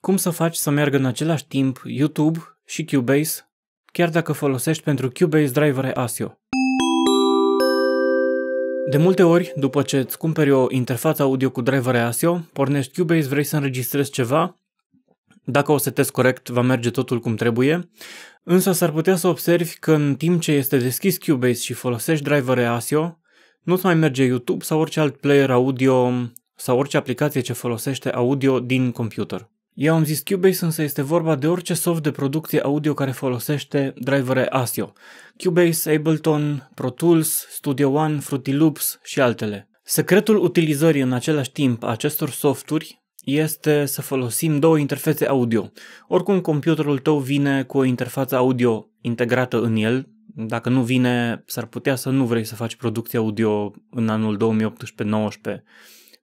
Cum să faci să meargă în același timp YouTube și Cubase, chiar dacă folosești pentru Cubase Driver ASIO? De multe ori, după ce îți cumperi o interfață audio cu Driver ASIO, pornești Cubase, vrei să înregistrezi ceva, dacă o setezi corect, va merge totul cum trebuie, însă s-ar putea să observi că în timp ce este deschis Cubase și folosești Driver ASIO, nu-ți mai merge YouTube sau orice alt player audio sau orice aplicație ce folosește audio din computer. Eu am zis Cubase, însă este vorba de orice soft de producție audio care folosește drivere ASIO. Cubase, Ableton, Pro Tools, Studio One, Fruity Loops și altele. Secretul utilizării în același timp a acestor softuri este să folosim două interfețe audio. Oricum computerul tău vine cu o interfață audio integrată în el, dacă nu vine, s-ar putea să nu vrei să faci producție audio în anul 2018-19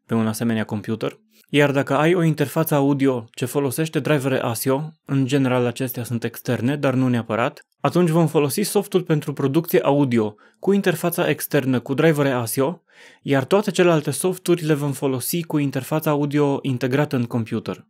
pe un asemenea computer. Iar dacă ai o interfață audio ce folosește drivere ASIO, în general acestea sunt externe, dar nu neapărat, atunci vom folosi softul pentru producție audio cu interfața externă cu drivere ASIO, iar toate celelalte softuri le vom folosi cu interfața audio integrată în computer.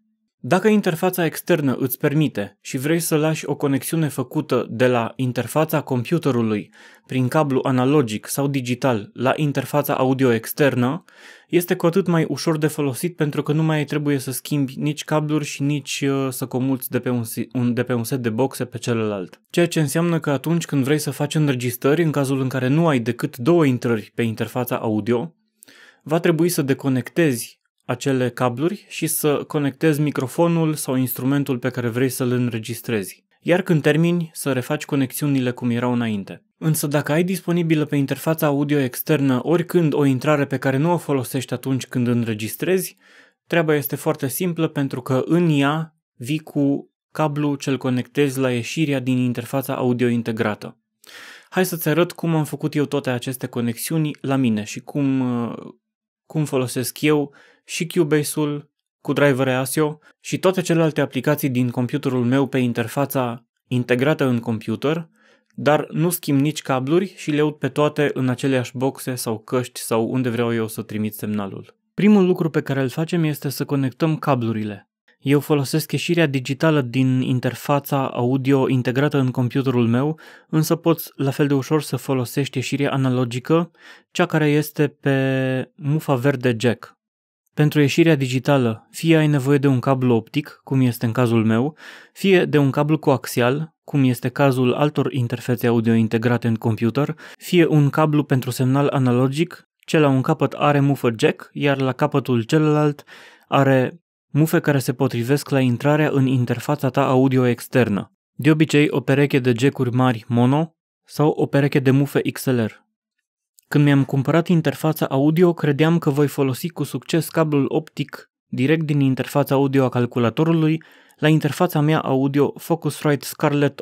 Dacă interfața externă îți permite și vrei să lași o conexiune făcută de la interfața computerului prin cablu analogic sau digital la interfața audio externă, este cu atât mai ușor de folosit pentru că nu mai trebuie să schimbi nici cabluri și nici uh, să comulți de pe un, un, de pe un set de boxe pe celălalt. Ceea ce înseamnă că atunci când vrei să faci înregistrări, în cazul în care nu ai decât două intrări pe interfața audio, va trebui să deconectezi acele cabluri și să conectezi microfonul sau instrumentul pe care vrei să-l înregistrezi iar când termini să refaci conexiunile cum erau înainte. Însă dacă ai disponibilă pe interfața audio externă oricând o intrare pe care nu o folosești atunci când înregistrezi, treaba este foarte simplă pentru că în ea vii cu cablu ce-l conectezi la ieșirea din interfața audio integrată. Hai să-ți arăt cum am făcut eu toate aceste conexiuni la mine și cum uh, cum folosesc eu și Cubase-ul cu drivere ASIO și toate celelalte aplicații din computerul meu pe interfața integrată în computer, dar nu schimb nici cabluri și le aud pe toate în aceleași boxe sau căști sau unde vreau eu să trimit semnalul. Primul lucru pe care îl facem este să conectăm cablurile. Eu folosesc ieșirea digitală din interfața audio integrată în computerul meu, însă poți la fel de ușor să folosești ieșirea analogică, cea care este pe mufa verde jack. Pentru ieșirea digitală, fie ai nevoie de un cablu optic, cum este în cazul meu, fie de un cablu coaxial, cum este cazul altor interfețe audio integrate în computer, fie un cablu pentru semnal analogic, cel la un capăt are mufă jack, iar la capătul celălalt are mufe care se potrivesc la intrarea în interfața ta audio externă. De obicei, o pereche de jack-uri mari mono sau o pereche de mufe XLR. Când mi-am cumpărat interfața audio, credeam că voi folosi cu succes cablul optic direct din interfața audio a calculatorului la interfața mea audio Focusrite Scarlett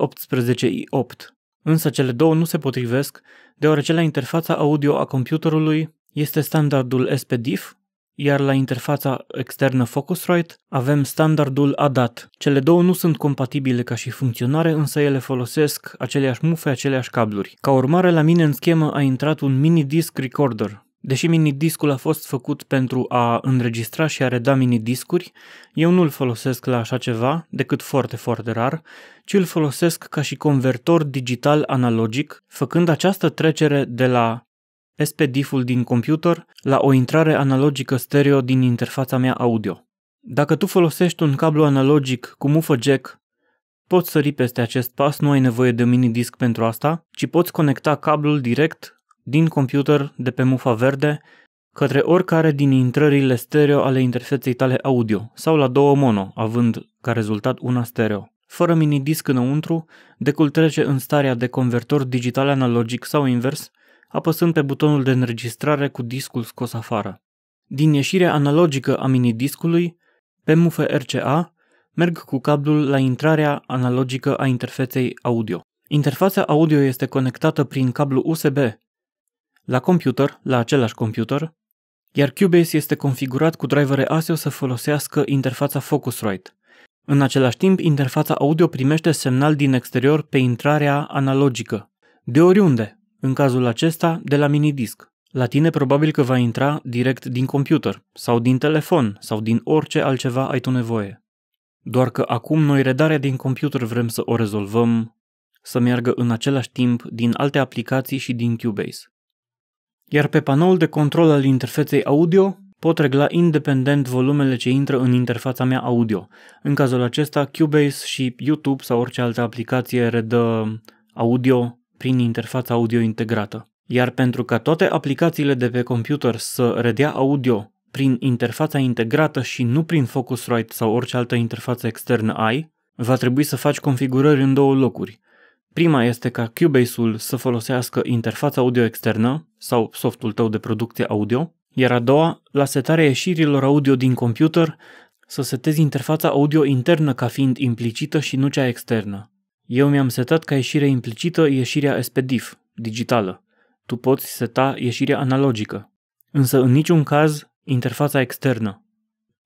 18i8. Însă cele două nu se potrivesc, deoarece la interfața audio a computerului este standardul SPDIF, iar la interfața externă Focusrite avem standardul ADAT. Cele două nu sunt compatibile ca și funcționare, însă ele folosesc aceleași mufe, aceleași cabluri. Ca urmare, la mine în schemă a intrat un mini disc recorder, Deși mini discul a fost făcut pentru a înregistra și a reda mini discuri, eu nu-l folosesc la așa ceva, decât foarte, foarte rar, ci îl folosesc ca și convertor digital analogic, făcând această trecere de la spdif ul din computer la o intrare analogică stereo din interfața mea audio. Dacă tu folosești un cablu analogic cu mufă jack, poți sări peste acest pas, nu ai nevoie de mini disc pentru asta, ci poți conecta cablul direct din computer de pe mufa verde către oricare din intrările stereo ale interfeței tale audio sau la două mono, având ca rezultat una stereo. Fără mini disc înăuntru, decul trece în starea de convertor digital analogic sau invers, apăsând pe butonul de înregistrare cu discul scos afară. Din ieșirea analogică a minidiscului, pe mufe RCA, merg cu cablul la intrarea analogică a interfeței audio. Interfața audio este conectată prin cablu USB la computer, la același computer, iar Cubase este configurat cu drivere ASIO să folosească interfața Focusrite. În același timp, interfața audio primește semnal din exterior pe intrarea analogică, de oriunde, în cazul acesta, de la minidisc. La tine probabil că va intra direct din computer, sau din telefon, sau din orice altceva ai tu nevoie. Doar că acum noi redarea din computer vrem să o rezolvăm să meargă în același timp din alte aplicații și din Cubase. Iar pe panoul de control al interfeței audio pot regla independent volumele ce intră în interfața mea audio. În cazul acesta, Cubase și YouTube sau orice altă aplicație redă audio prin interfața audio integrată. Iar pentru ca toate aplicațiile de pe computer să redea audio prin interfața integrată și nu prin Focusrite sau orice altă interfață externă ai, va trebui să faci configurări în două locuri. Prima este ca Cubase-ul să folosească interfața audio externă sau softul tău de producție audio, iar a doua, la setarea ieșirilor audio din computer, să setezi interfața audio internă ca fiind implicită și nu cea externă. Eu mi-am setat ca ieșire implicită ieșirea SPDIF, digitală. Tu poți seta ieșirea analogică, însă în niciun caz interfața externă.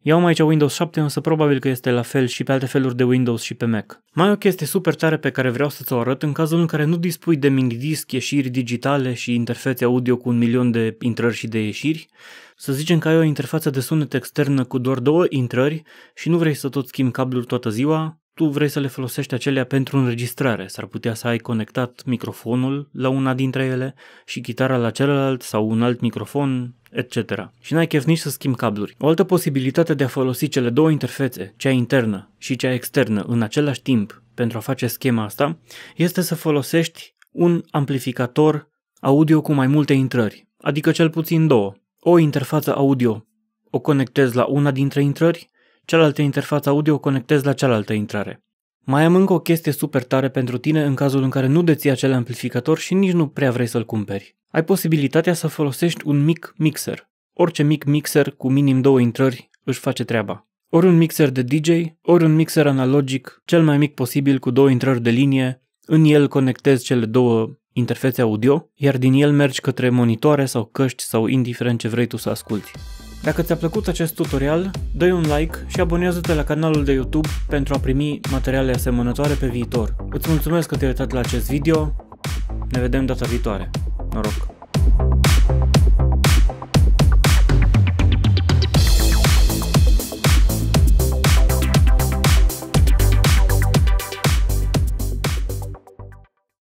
Iau mai aici Windows 7, însă probabil că este la fel și pe alte feluri de Windows și pe Mac. Mai o chestie super tare pe care vreau să ți-o arăt în cazul în care nu dispui de minidisc, ieșiri digitale și interfețe audio cu un milion de intrări și de ieșiri, să zicem că ai o interfață de sunet externă cu doar două intrări și nu vrei să tot schimbi cablul toată ziua, tu vrei să le folosești acelea pentru înregistrare. S-ar putea să ai conectat microfonul la una dintre ele și chitara la celălalt sau un alt microfon, etc. Și n-ai chef nici să schimbi cabluri. O altă posibilitate de a folosi cele două interfețe, cea internă și cea externă, în același timp pentru a face schema asta, este să folosești un amplificator audio cu mai multe intrări, adică cel puțin două. O interfață audio o conectezi la una dintre intrări cealaltă interfață audio o conectez la cealaltă intrare. Mai am încă o chestie super tare pentru tine în cazul în care nu deții acel amplificator și nici nu prea vrei să-l cumperi. Ai posibilitatea să folosești un mic mixer. Orice mic mixer cu minim două intrări își face treaba. Ori un mixer de DJ, ori un mixer analogic, cel mai mic posibil cu două intrări de linie, în el conectezi cele două interfețe audio, iar din el mergi către monitoare sau căști sau indiferent ce vrei tu să asculti. Dacă ți-a plăcut acest tutorial, dă un like și abonează-te la canalul de YouTube pentru a primi materiale asemănătoare pe viitor. Îți mulțumesc că te-ai uitat la acest video, ne vedem data viitoare. Noroc!